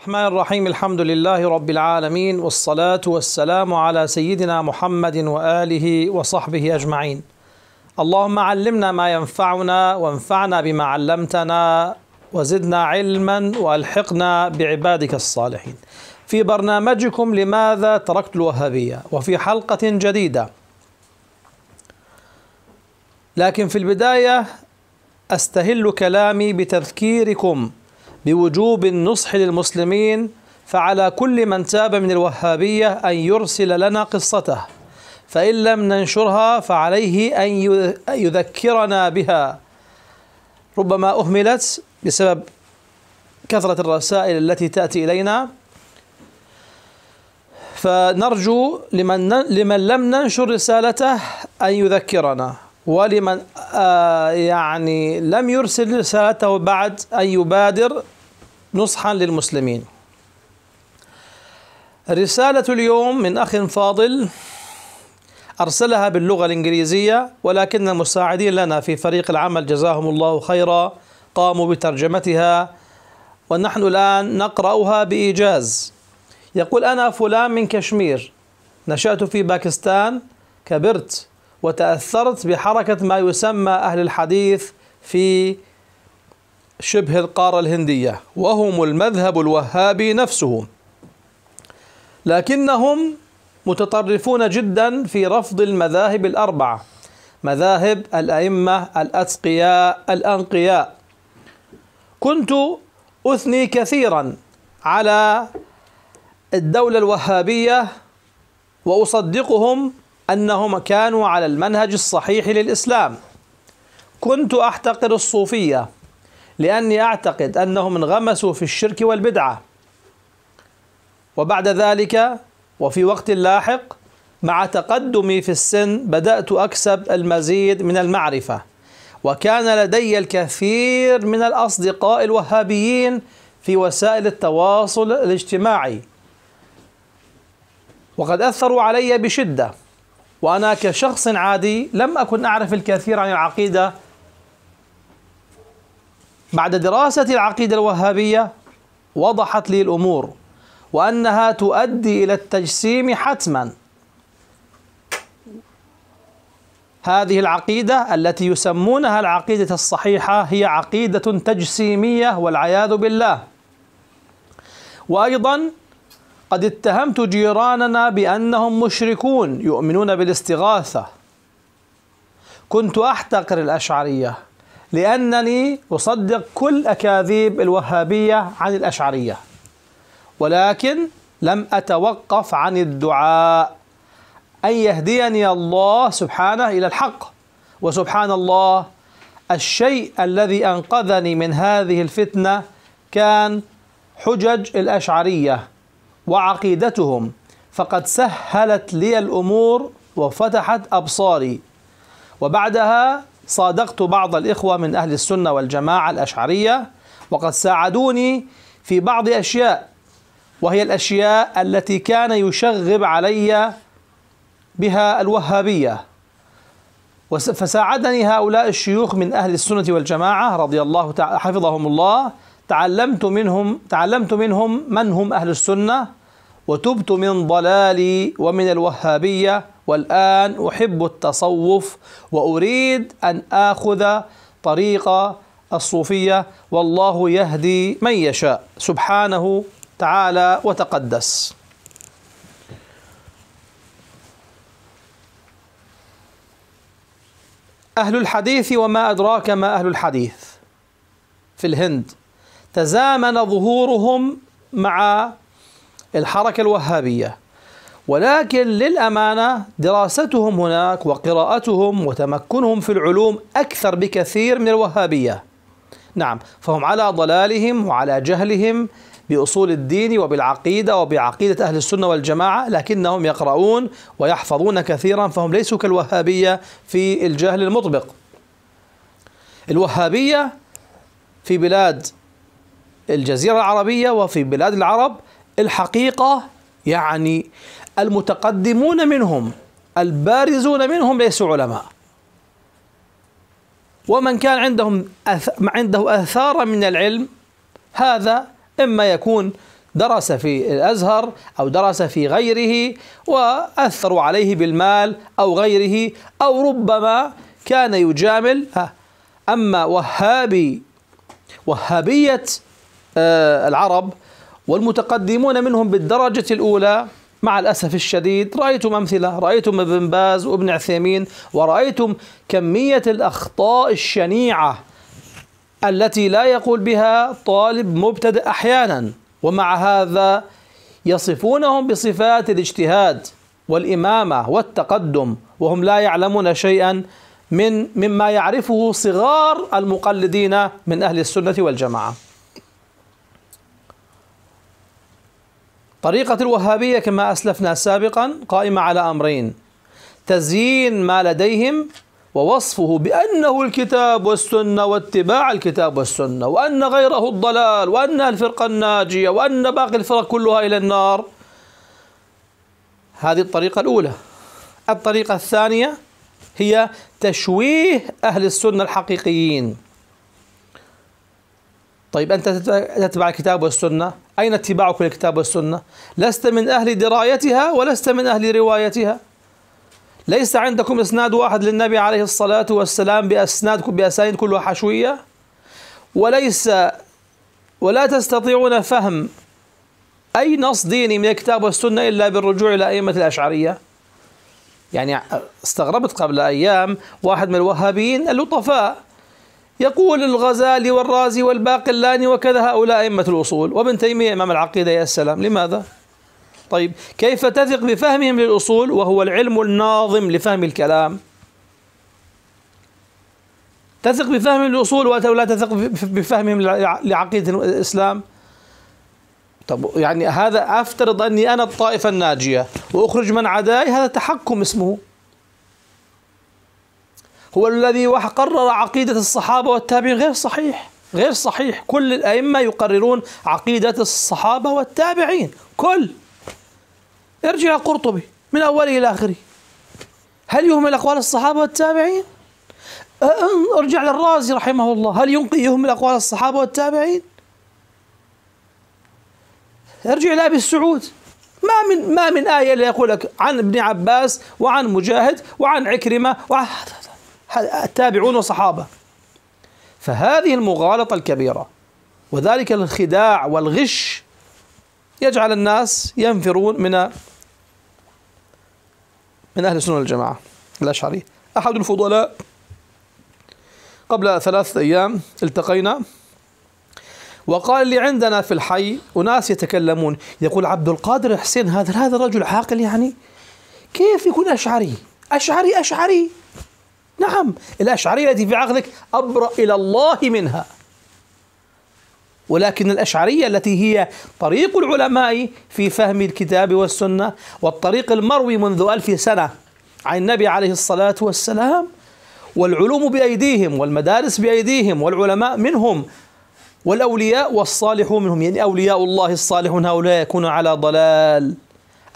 الرحمن الرحيم الحمد لله رب العالمين والصلاة والسلام على سيدنا محمد وآله وصحبه أجمعين اللهم علمنا ما ينفعنا وانفعنا بما علمتنا وزدنا علما والحقنا بعبادك الصالحين في برنامجكم لماذا تركت الوهابية وفي حلقة جديدة لكن في البداية أستهل كلامي بتذكيركم بوجوب النصح للمسلمين فعلى كل من تاب من الوهابية أن يرسل لنا قصته فإن لم ننشرها فعليه أن يذكرنا بها ربما أهملت بسبب كثرة الرسائل التي تأتي إلينا فنرجو لمن, لمن لم ننشر رسالته أن يذكرنا ولمن آه يعني لم يرسل رسالته بعد أن يبادر نصحا للمسلمين رسالة اليوم من أخ فاضل أرسلها باللغة الإنجليزية ولكن المساعدين لنا في فريق العمل جزاهم الله خيرا قاموا بترجمتها ونحن الآن نقرأها بإيجاز يقول أنا فلان من كشمير نشأت في باكستان كبرت وتأثرت بحركة ما يسمى أهل الحديث في شبه القارة الهندية وهم المذهب الوهابي نفسه لكنهم متطرفون جدا في رفض المذاهب الأربعة مذاهب الأئمة الأتقياء الأنقياء كنت أثني كثيرا على الدولة الوهابية وأصدقهم أنهم كانوا على المنهج الصحيح للإسلام كنت أحتقر الصوفية لأني أعتقد أنهم انغمسوا في الشرك والبدعة وبعد ذلك وفي وقت لاحق مع تقدمي في السن بدأت أكسب المزيد من المعرفة وكان لدي الكثير من الأصدقاء الوهابيين في وسائل التواصل الاجتماعي وقد أثروا علي بشدة وأنا كشخص عادي لم أكن أعرف الكثير عن العقيدة بعد دراسة العقيدة الوهابية وضحت لي الأمور وأنها تؤدي إلى التجسيم حتما هذه العقيدة التي يسمونها العقيدة الصحيحة هي عقيدة تجسيمية والعياذ بالله وأيضا قد اتهمت جيراننا بأنهم مشركون يؤمنون بالاستغاثة كنت أحتقر الأشعرية لأنني أصدق كل أكاذيب الوهابية عن الأشعرية ولكن لم أتوقف عن الدعاء أن يهديني الله سبحانه إلى الحق وسبحان الله الشيء الذي أنقذني من هذه الفتنة كان حجج الأشعرية وعقيدتهم فقد سهلت لي الأمور وفتحت أبصاري وبعدها صادقت بعض الإخوة من أهل السنة والجماعة الأشعرية وقد ساعدوني في بعض أشياء وهي الأشياء التي كان يشغب علي بها الوهابية فساعدني هؤلاء الشيوخ من أهل السنة والجماعة رضي الله حفظهم الله تعلمت منهم تعلمت منهم من هم أهل السنة وتبت من ضلالي ومن الوهابية والآن أحب التصوف وأريد أن آخذ طريق الصوفية والله يهدي من يشاء سبحانه تعالى وتقدس أهل الحديث وما أدراك ما أهل الحديث في الهند تزامن ظهورهم مع الحركة الوهابية ولكن للأمانة دراستهم هناك وقراءتهم وتمكنهم في العلوم أكثر بكثير من الوهابية نعم فهم على ضلالهم وعلى جهلهم بأصول الدين وبالعقيدة وبعقيدة أهل السنة والجماعة لكنهم يقرؤون ويحفظون كثيرا فهم ليسوا كالوهابية في الجهل المطبق الوهابية في بلاد الجزيرة العربية وفي بلاد العرب الحقيقة يعني المتقدمون منهم البارزون منهم ليسوا علماء ومن كان عندهم أث... عنده اثار من العلم هذا اما يكون درس في الازهر او درس في غيره واثروا عليه بالمال او غيره او ربما كان يجامل اما وهابي وهابيه آه، العرب والمتقدمون منهم بالدرجه الاولى مع الأسف الشديد رأيتم أمثلة رأيتم ابن باز وابن عثيمين ورأيتم كمية الأخطاء الشنيعة التي لا يقول بها طالب مبتدئ أحيانا ومع هذا يصفونهم بصفات الاجتهاد والإمامة والتقدم وهم لا يعلمون شيئا من مما يعرفه صغار المقلدين من أهل السنة والجماعة طريقة الوهابية كما أسلفنا سابقا قائمة على أمرين تزيين ما لديهم ووصفه بأنه الكتاب والسنة واتباع الكتاب والسنة وأن غيره الضلال وأن الفرقة الناجية وأن باقي الفرق كلها إلى النار هذه الطريقة الأولى الطريقة الثانية هي تشويه أهل السنة الحقيقيين طيب أنت تتبع الكتاب والسنة أين اتباعك للكتاب والسنة لست من أهل درايتها ولست من أهل روايتها ليس عندكم إسناد واحد للنبي عليه الصلاة والسلام بأسناد بأسانيد كلها حشوية وليس ولا تستطيعون فهم أي نص ديني من الكتاب والسنة إلا بالرجوع إلى أئمة الأشعرية يعني استغربت قبل أيام واحد من الوهابيين اللطفاء يقول الغزالي والرازي والباقلاني وكذا هؤلاء أئمة الأصول وابن تيمية إمام العقيدة يا السلام لماذا؟ طيب كيف تثق بفهمهم للأصول وهو العلم الناظم لفهم الكلام تثق بفهمهم للأصول ولا تثق بفهمهم لعقيدة الإسلام طب يعني هذا أفترض أني أنا الطائفة الناجية وأخرج من عداي هذا تحكم اسمه هو الذي قرر عقيدة الصحابة والتابعين غير صحيح غير صحيح كل الأئمة يقررون عقيدة الصحابة والتابعين كل ارجع قرطبي من أوله إلى آخره هل يهمل أقوال الصحابة والتابعين؟ ارجع للرازي رحمه الله هل يهمل أقوال الصحابة والتابعين؟ ارجع لأبي السعود ما من ما من آية اللي يقول لك عن ابن عباس وعن مجاهد وعن عكرمة وعن هذا التابعون وصحابة فهذه المغالطة الكبيرة وذلك الخداع والغش يجعل الناس ينفرون من من أهل السنة والجماعة الأشعري أحد الفضلاء قبل ثلاثة أيام التقينا وقال لي عندنا في الحي أناس يتكلمون يقول عبد القادر حسين هذا هذا الرجل عاقل يعني كيف يكون أشعري أشعري أشعري نعم الأشعرية التي في عقلك أبرأ إلى الله منها ولكن الأشعرية التي هي طريق العلماء في فهم الكتاب والسنة والطريق المروي منذ ألف سنة عن النبي عليه الصلاة والسلام والعلوم بأيديهم والمدارس بأيديهم والعلماء منهم والأولياء والصالحون منهم يعني أولياء الله الصالحون هؤلاء يكونوا على ضلال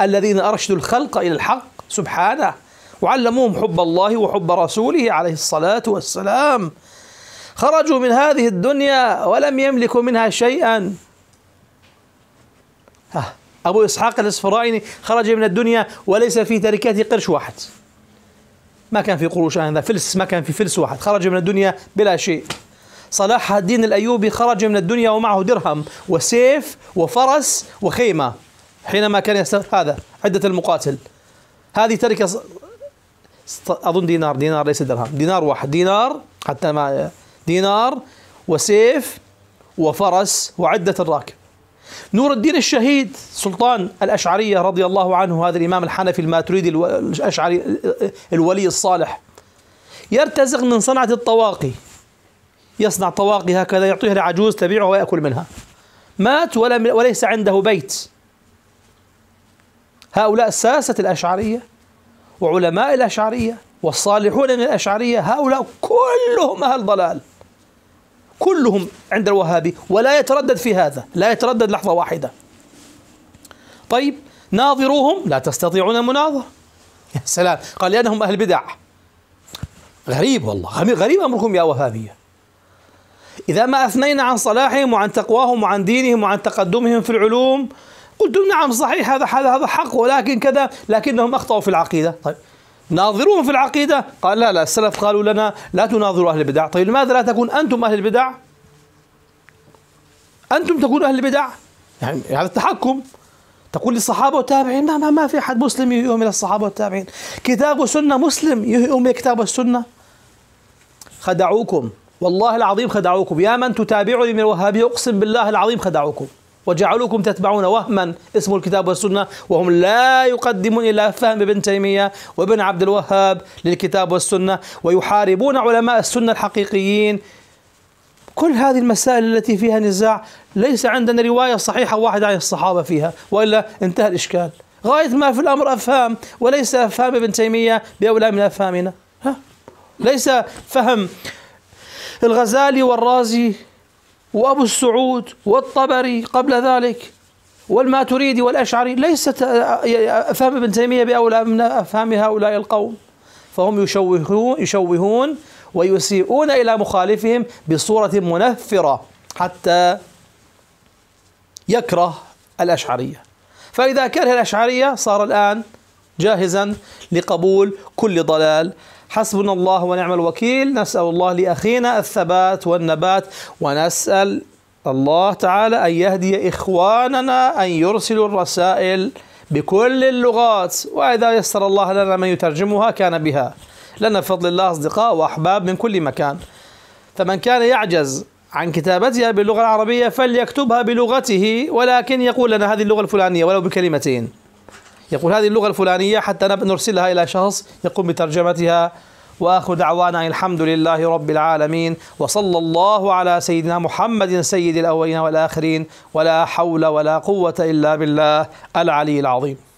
الذين أرشدوا الخلق إلى الحق سبحانه وعلموهم حب الله وحب رسوله عليه الصلاة والسلام خرجوا من هذه الدنيا ولم يملكوا منها شيئا أبو إسحاق الإسفرايني خرج من الدنيا وليس في تركاته قرش واحد ما كان في قروش هذا فلس ما كان في فلس واحد خرج من الدنيا بلا شيء صلاح الدين الأيوبي خرج من الدنيا ومعه درهم وسيف وفرس وخيمة حينما كان يستغل هذا عدة المقاتل هذه تركة اظن دينار دينار ليس درهم دينار واحد دينار حتى ما دينار وسيف وفرس وعده الراكب نور الدين الشهيد سلطان الأشعرية رضي الله عنه هذا الإمام الحنفي الماتريدي الأشعري الولي الصالح يرتزق من صنعة الطواقي يصنع طواقي هكذا يعطيها لعجوز تبيعه ويأكل منها مات ولم وليس عنده بيت هؤلاء ساسة الأشعرية وعلماء الأشعرية والصالحون من الأشعرية هؤلاء كلهم أهل ضلال كلهم عند الوهابي ولا يتردد في هذا لا يتردد لحظة واحدة طيب ناظروهم لا تستطيعون المناظرة يا سلام قال لأنهم أهل بدع غريب والله غريب أمركم يا وهابية إذا ما أثنينا عن صلاحهم وعن تقواهم وعن دينهم وعن تقدمهم في العلوم قلت نعم صحيح هذا هذا هذا حق ولكن كذا لكنهم اخطاوا في العقيده طيب ناظرون في العقيده قال لا لا السلف قالوا لنا لا تناظروا اهل البدع طيب لماذا لا تكون انتم اهل البدع انتم تكون اهل البدع يعني هذا التحكم تقول للصحابه والتابعين ما, ما, ما في احد مسلم يؤمن من الصحابه والتابعين كتاب وسنه مسلم يؤمن كتاب السنه خدعوكم والله العظيم خدعوكم يا من تتابعني من الوهابيه اقسم بالله العظيم خدعوكم وجعلوكم تتبعون وهما اسم الكتاب والسنة وهم لا يقدمون إلا فهم ابن تيمية وابن عبد الوهاب للكتاب والسنة ويحاربون علماء السنة الحقيقيين كل هذه المسائل التي فيها نزاع ليس عندنا رواية صحيحة واحدة عن الصحابة فيها وإلا انتهى الإشكال غاية ما في الأمر أفهام وليس أفهام ابن تيمية بأولى من أفهامنا ها؟ ليس فهم الغزالي والرازي وأبو السعود والطبري قبل ذلك والماتريدي والأشعري ليست أفهام ابن تيمية بأولى من أفهام هؤلاء القوم فهم يشوهون, يشوهون ويسيئون إلى مخالفهم بصورة منفرة حتى يكره الأشعرية فإذا كره الأشعرية صار الآن جاهزا لقبول كل ضلال حسبنا الله ونعم الوكيل نسأل الله لأخينا الثبات والنبات ونسأل الله تعالى أن يهدي إخواننا أن يرسلوا الرسائل بكل اللغات وإذا يسر الله لنا من يترجمها كان بها لنا بفضل الله أصدقاء وأحباب من كل مكان فمن كان يعجز عن كتابتها باللغة العربية فليكتبها بلغته ولكن يقول لنا هذه اللغة الفلانية ولو بكلمتين يقول هذه اللغة الفلانية حتى نرسلها إلى شخص يقوم بترجمتها واخر دعوانا الحمد لله رب العالمين وصلى الله على سيدنا محمد سيد الاولين والاخرين ولا حول ولا قوه الا بالله العلي العظيم